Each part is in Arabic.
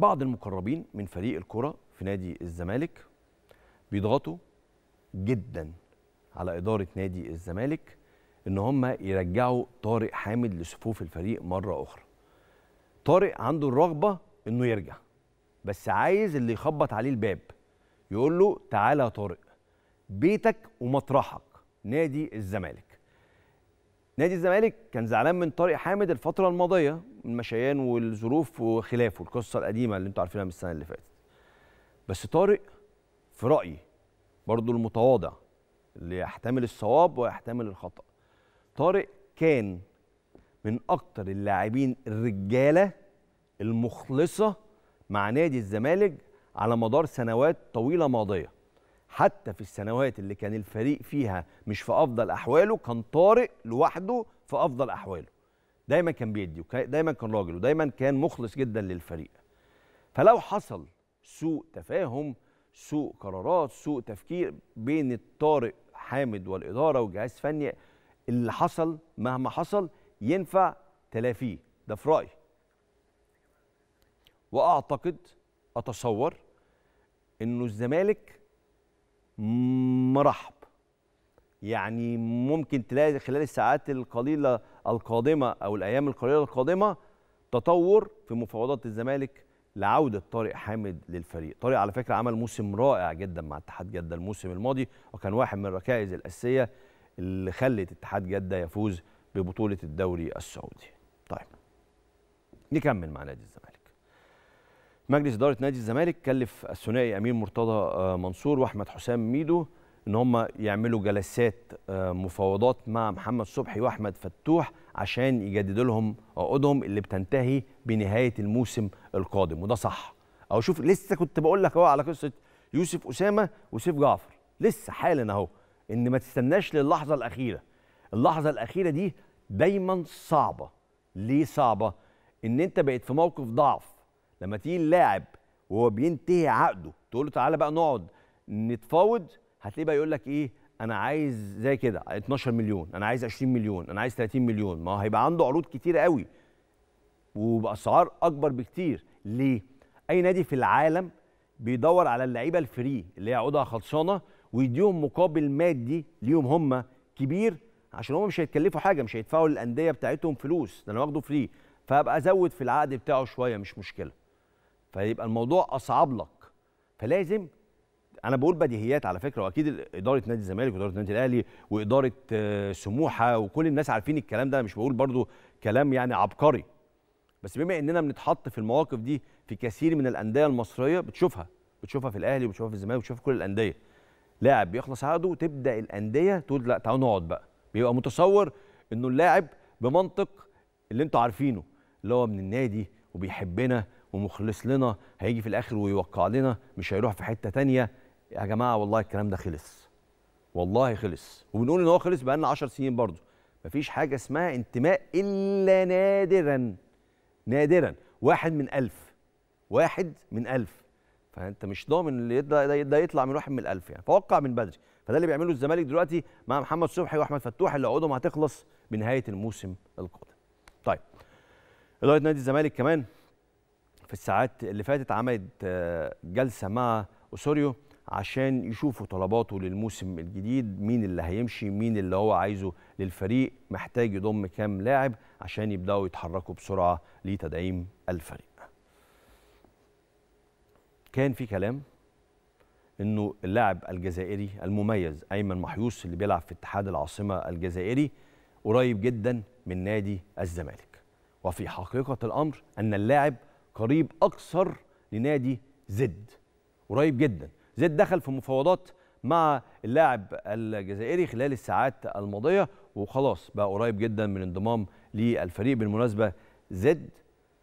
بعض المقربين من فريق الكرة في نادي الزمالك بيضغطوا جدا على إدارة نادي الزمالك إن هم يرجعوا طارق حامد لصفوف الفريق مرة أخرى طارق عنده الرغبة إنه يرجع بس عايز اللي يخبط عليه الباب يقول له تعالى يا طارق بيتك ومطرحك نادي الزمالك نادي الزمالك كان زعلان من طارق حامد الفتره الماضيه من مشيان والظروف وخلافه القصه القديمه اللي انتوا عارفينها من السنه اللي فاتت بس طارق في رايي برضو المتواضع اللي يحتمل الصواب ويحتمل الخطا طارق كان من اكتر اللاعبين الرجاله المخلصه مع نادي الزمالك على مدار سنوات طويله ماضيه حتى في السنوات اللي كان الفريق فيها مش في افضل احواله كان طارق لوحده في افضل احواله دايما كان بيدي ودايما كان راجل ودايما كان مخلص جدا للفريق فلو حصل سوء تفاهم سوء قرارات سوء تفكير بين الطارق حامد والاداره وجهاز فني اللي حصل مهما حصل ينفع تلافيه ده في رايي واعتقد اتصور انه الزمالك مرحب يعني ممكن تلاقي خلال الساعات القليله القادمه او الايام القليله القادمه تطور في مفاوضات الزمالك لعوده طارق حامد للفريق طارق على فكره عمل موسم رائع جدا مع اتحاد جده الموسم الماضي وكان واحد من الركائز الاساسيه اللي خلت اتحاد جده يفوز ببطوله الدوري السعودي طيب نكمل مع نادي الزمالك مجلس اداره نادي الزمالك كلف الثنائي امين مرتضى آه، منصور واحمد حسام ميدو ان هم يعملوا جلسات آه، مفاوضات مع محمد صبحي واحمد فتوح عشان يجددوا لهم عقودهم اللي بتنتهي بنهايه الموسم القادم وده صح او شوف لسه كنت بقول لك اهو على قصه يوسف اسامه وسيف جعفر لسه حالا اهو ان ما تستناش للحظه الاخيره اللحظه الاخيره دي دايما صعبه ليه صعبه ان انت بقيت في موقف ضعف لما تيجي اللاعب وهو بينتهي عقده تقول له تعالى بقى نقعد نتفاوض هتلاقيه بقى يقول لك ايه انا عايز زي كده 12 مليون انا عايز 20 مليون انا عايز 30 مليون ما هيبقى عنده عروض كتير قوي وباسعار اكبر بكتير ليه اي نادي في العالم بيدور على اللعيبه الفري اللي هي عقودها خلصانه ويديهم مقابل مادي ليهم هم كبير عشان هم مش هيتكلفوا حاجه مش هيدفعوا للانديه بتاعتهم فلوس ده انا واخده فري فابقى ازود في العقد بتاعه شويه مش مشكله فيبقى الموضوع اصعب لك فلازم انا بقول بديهيات على فكره واكيد اداره نادي الزمالك واداره النادي الاهلي واداره آه، سموحه وكل الناس عارفين الكلام ده مش بقول برضو كلام يعني عبقري بس بما اننا بنتحط في المواقف دي في كثير من الانديه المصريه بتشوفها بتشوفها في الاهلي وبتشوفها في الزمالك وبتشوفها في كل الانديه لاعب بيخلص عقده تبدا الانديه تقول لا تعالوا نقعد بقى بيبقى متصور انه اللاعب بمنطق اللي انتوا عارفينه اللي هو من النادي وبيحبنا ومخلص لنا هيجي في الاخر ويوقع لنا مش هيروح في حته تانية يا جماعه والله الكلام ده خلص والله خلص وبنقول ان هو خلص بقالنا 10 سنين برضه مفيش حاجه اسمها انتماء الا نادرا نادرا واحد من ألف واحد من ألف فانت مش ضامن اللي ده يطلع من واحد من الألف يعني فوقع من بدري فده اللي بيعمله الزمالك دلوقتي مع محمد صبحي واحمد فتوح اللي عقودهم هتخلص بنهايه الموسم القادم طيب اداره نادي الزمالك كمان في الساعات اللي فاتت عملت آه، جلسه مع اوسوريو عشان يشوفوا طلباته للموسم الجديد مين اللي هيمشي مين اللي هو عايزه للفريق محتاج يضم كام لاعب عشان يبداوا يتحركوا بسرعه لتدعيم الفريق كان في كلام انه اللاعب الجزائري المميز ايمن محيوس اللي بيلعب في اتحاد العاصمه الجزائري قريب جدا من نادي الزمالك وفي حقيقة الأمر أن اللاعب قريب أكثر لنادي زد قريب جدا زد دخل في مفاوضات مع اللاعب الجزائري خلال الساعات الماضية وخلاص بقى قريب جدا من انضمام للفريق بالمناسبة زد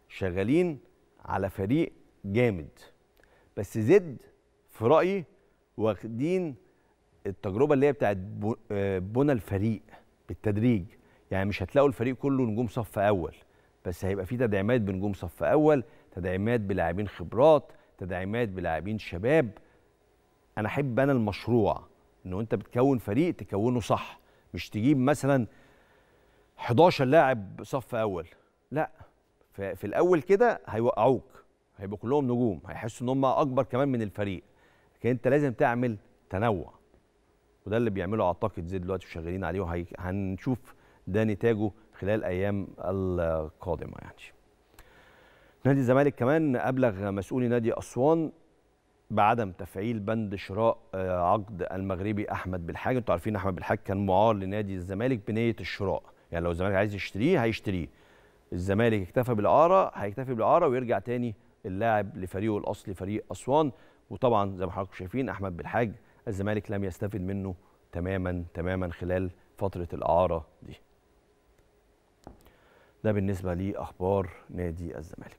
شغالين على فريق جامد بس زد في رأيي واخدين التجربة اللي هي بتاعت آه، بنى الفريق بالتدريج يعني مش هتلاقوا الفريق كله نجوم صف أول بس هيبقى في تدعيمات بنجوم صف اول تدعيمات بلاعبين خبرات تدعيمات بلاعبين شباب انا احب انا المشروع انه انت بتكون فريق تكونه صح مش تجيب مثلا 11 لاعب صف اول لا في الاول كده هيوقعوك هيبقوا كلهم نجوم هيحسوا ان هم اكبر كمان من الفريق لكن انت لازم تعمل تنوع وده اللي بيعمله اعتقد زيد دلوقتي وشغالين عليه وهنشوف ده نتاجه خلال الايام القادمه يعني نادي الزمالك كمان ابلغ مسؤولي نادي اسوان بعدم تفعيل بند شراء آه، عقد المغربي احمد بالحاج انتوا عارفين احمد بالحاج كان معار لنادي الزمالك بنيه الشراء يعني لو الزمالك عايز يشتريه هيشتريه الزمالك اكتفى بالاعاره هيكتفي بالاعاره ويرجع تاني اللاعب لفريقه الاصلي فريق اسوان وطبعا زي ما حضراتكم شايفين احمد بالحاج الزمالك لم يستفد منه تماما تماما خلال فتره الاعاره دي ده بالنسبه لاخبار نادي الزمالك